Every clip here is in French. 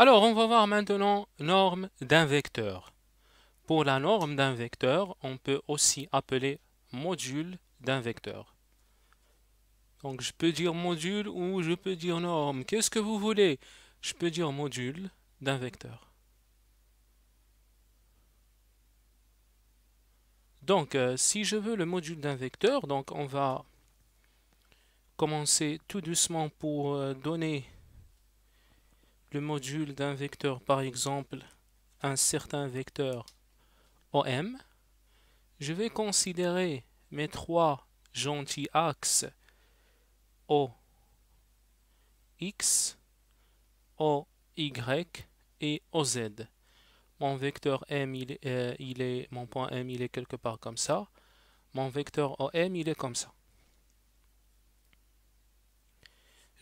Alors, on va voir maintenant norme d'un vecteur. Pour la norme d'un vecteur, on peut aussi appeler module d'un vecteur. Donc, je peux dire module ou je peux dire norme. Qu'est-ce que vous voulez Je peux dire module d'un vecteur. Donc, euh, si je veux le module d'un vecteur, donc on va commencer tout doucement pour euh, donner le module d'un vecteur, par exemple un certain vecteur OM, je vais considérer mes trois gentils axes O, X, O, Y et OZ. Mon vecteur M, euh, il est, mon point M, il est quelque part comme ça. Mon vecteur OM, il est comme ça.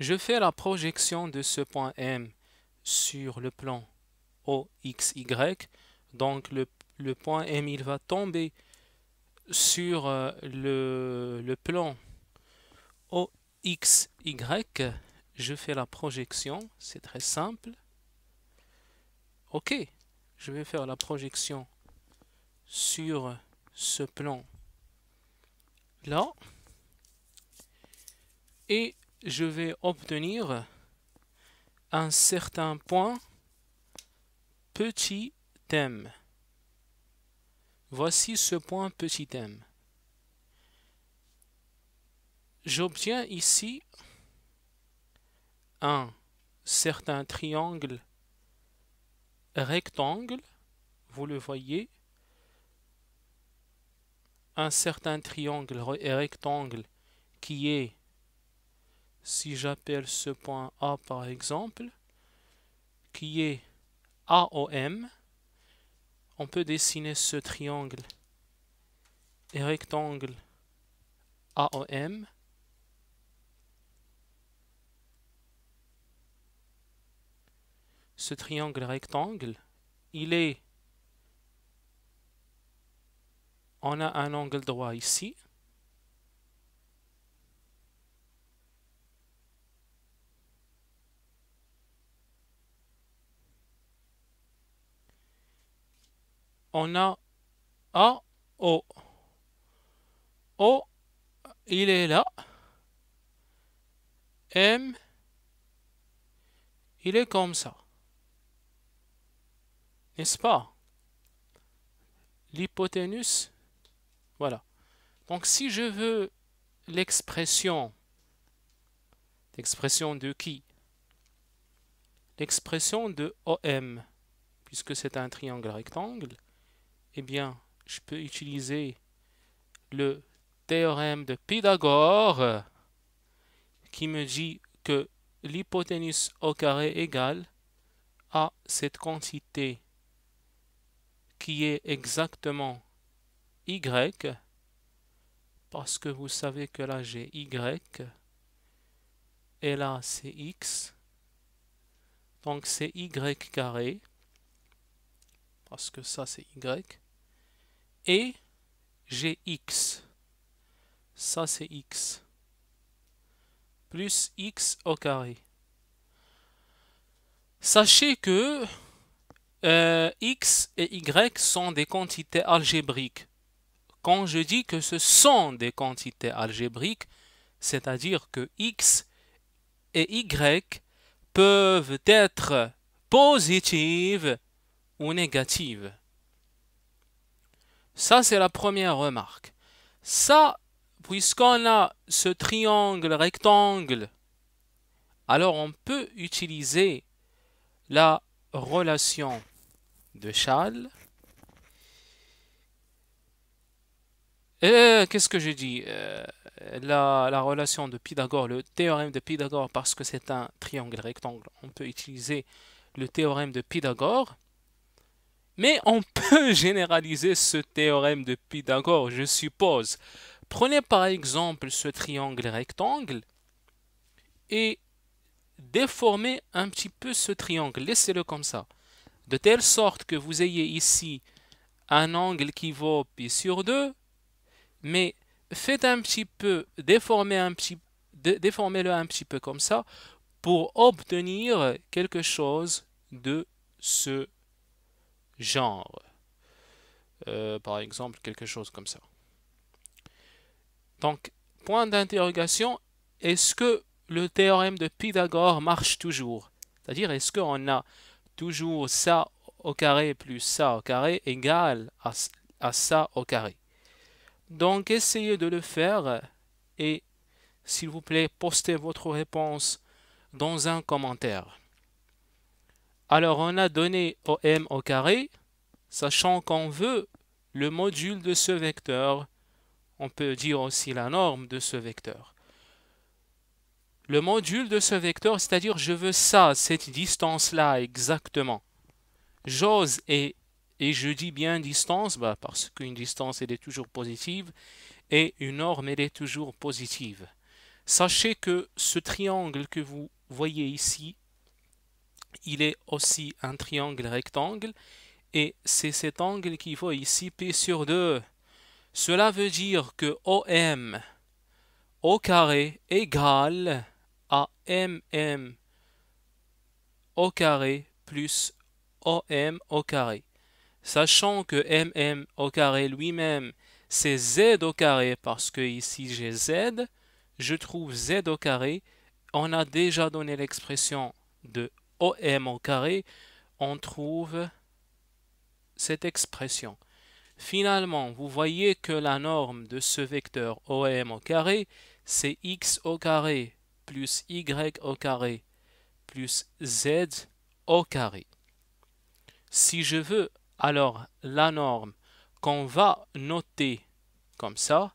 Je fais la projection de ce point M sur le plan OXY, donc le, le, point M il va tomber sur euh, le, le plan OXY, je fais la projection, c'est très simple. Ok, je vais faire la projection sur ce plan là et je vais obtenir un certain point, petit thème. Voici ce point petit m. J'obtiens ici un certain triangle rectangle, vous le voyez, un certain triangle rectangle qui est si j'appelle ce point A par exemple, qui est AOM, on peut dessiner ce triangle rectangle AOM ce triangle rectangle, il est... On a un angle droit ici. on a A, O. O, il est là. M, il est comme ça. N'est-ce pas L'hypoténuse, voilà. Donc si je veux l'expression, l'expression de qui L'expression de OM, puisque c'est un triangle rectangle, eh bien, je peux utiliser le théorème de Pythagore qui me dit que l'hypoténuse au carré égale à cette quantité qui est exactement y parce que vous savez que là j'ai y et là c'est x donc c'est y carré parce que ça c'est y et j'ai x. Ça, c'est x. Plus x au carré. Sachez que euh, x et y sont des quantités algébriques. Quand je dis que ce sont des quantités algébriques, c'est-à-dire que x et y peuvent être positives ou négatives. Ça, c'est la première remarque. Ça, puisqu'on a ce triangle rectangle, alors on peut utiliser la relation de Schall. Euh, qu'est-ce que j'ai dit euh, la, la, relation de Pythagore, le théorème de Pythagore, parce que c'est un triangle rectangle, on peut utiliser le théorème de Pythagore. Mais on peut généraliser ce théorème de Pythagore, je suppose. Prenez par exemple ce triangle rectangle et déformez un petit peu ce triangle, laissez-le comme ça, de telle sorte que vous ayez ici un angle qui vaut pi sur 2, mais faites un petit peu, déformez un petit, déformez-le un petit peu comme ça pour obtenir quelque chose de ce genre. Euh, par exemple, quelque chose comme ça. Donc, point d'interrogation, est-ce que le théorème de Pythagore marche toujours C'est-à-dire, est-ce qu'on a toujours ça au carré plus ça au carré égal à, à ça au carré Donc, essayez de le faire et, s'il vous plaît, postez votre réponse dans un commentaire. Alors on a donné OM au carré, sachant qu'on veut le module de ce vecteur. On peut dire aussi la norme de ce vecteur. Le module de ce vecteur, c'est-à-dire je veux ça, cette distance-là exactement. J'ose et, et je dis bien distance, bah, parce qu'une distance elle est toujours positive et une norme elle est toujours positive. Sachez que ce triangle que vous voyez ici, il est aussi un triangle rectangle et c'est cet angle qu'il faut ici P sur 2. Cela veut dire que OM au carré égale à MM au carré plus OM au carré. Sachant que MM au carré lui-même, c'est Z au carré parce que ici j'ai Z, je trouve Z au carré. On a déjà donné l'expression de OM au carré, on trouve cette expression. Finalement, vous voyez que la norme de ce vecteur OM au carré, c'est x au carré plus y au carré plus z au carré. Si je veux alors la norme qu'on va noter comme ça,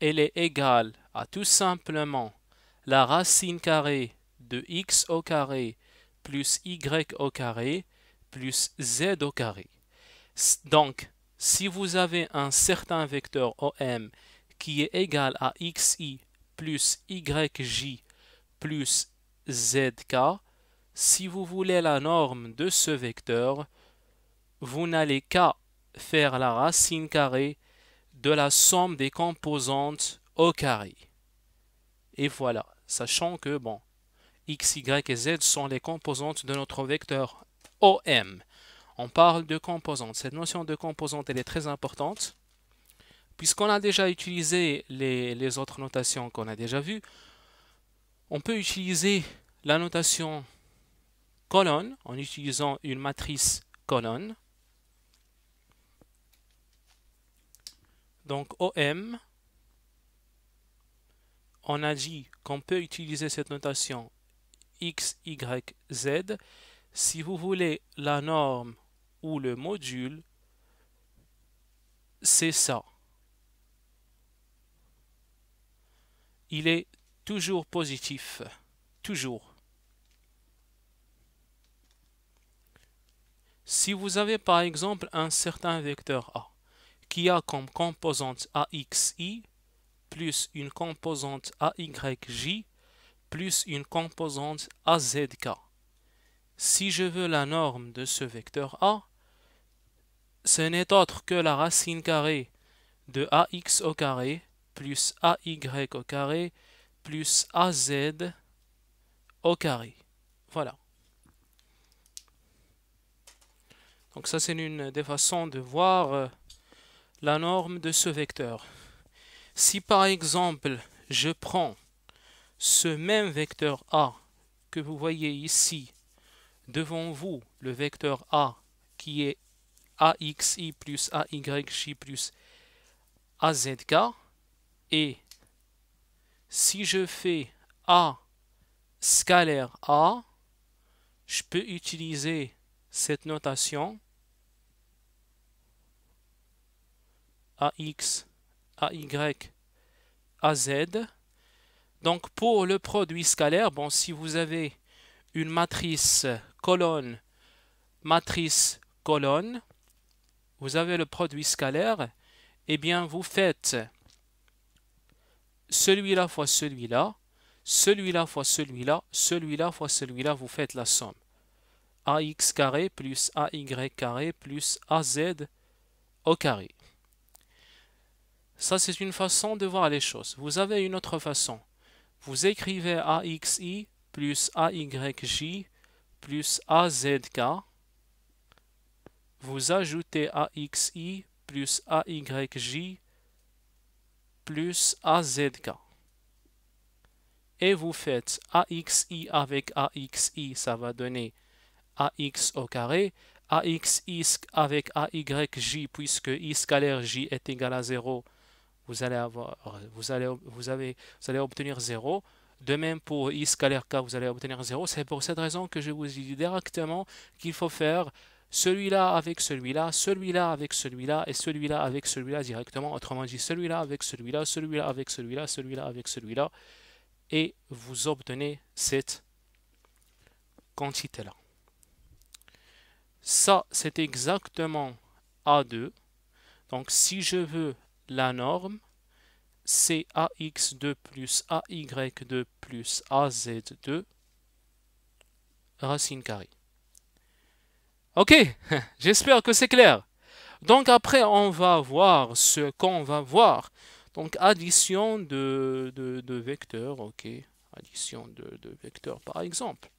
elle est égale à tout simplement la racine carrée de x au carré plus y au carré plus z au carré. Donc, si vous avez un certain vecteur OM qui est égal à xi plus yj plus zk, si vous voulez la norme de ce vecteur, vous n'allez qu'à faire la racine carrée de la somme des composantes au carré. Et voilà, sachant que, bon, X, Y et Z sont les composantes de notre vecteur OM. On parle de composantes. Cette notion de composante, elle est très importante. Puisqu'on a déjà utilisé les, les autres notations qu'on a déjà vues, on peut utiliser la notation colonne en utilisant une matrice colonne. Donc OM, on a dit qu'on peut utiliser cette notation x, y, z. Si vous voulez la norme ou le module, c'est ça. Il est toujours positif. Toujours. Si vous avez par exemple un certain vecteur A qui a comme composante AXI plus une composante AYJ, plus une composante azk. Si je veux la norme de ce vecteur a, ce n'est autre que la racine carrée de ax au carré plus ay au carré plus az au carré. Voilà. Donc ça c'est une des façons de voir euh, la norme de ce vecteur. Si par exemple je prends ce même vecteur A que vous voyez ici devant vous, le vecteur A qui est AXI plus AYJ plus AZK, et si je fais A scalaire A, je peux utiliser cette notation AX, AY, AZ donc pour le produit scalaire, bon, si vous avez une matrice colonne, matrice colonne, vous avez le produit scalaire, eh bien vous faites celui-là fois celui-là, celui-là fois celui-là, celui-là fois celui-là, vous faites la somme. AX carré plus AY carré plus AZ au carré. Ça, c'est une façon de voir les choses. Vous avez une autre façon vous écrivez AXI plus AYJ plus AZK, vous ajoutez AXI plus AYJ plus AZK. Et vous faites AXI avec AXI, ça va donner AX au carré, AXI avec AYJ, puisque I scalaire J est égal à 0, vous allez, vous allez, vous avez, vous allez obtenir 0. De même pour I scalaire K, vous allez obtenir 0. C'est pour cette raison que je vous dis directement qu'il faut faire celui-là avec celui-là, celui-là avec celui-là, et celui-là avec celui-là directement. Autrement dit, celui-là avec celui-là, celui-là avec celui-là, celui-là avec celui-là. Et vous obtenez cette quantité-là. Ça, c'est exactement A2. Donc, si je veux la norme c'est ax2 plus ay2 plus az2 racine carrée. Ok, j'espère que c'est clair. Donc après, on va voir ce qu'on va voir. Donc addition de, de, de vecteurs, ok. Addition de, de vecteurs par exemple.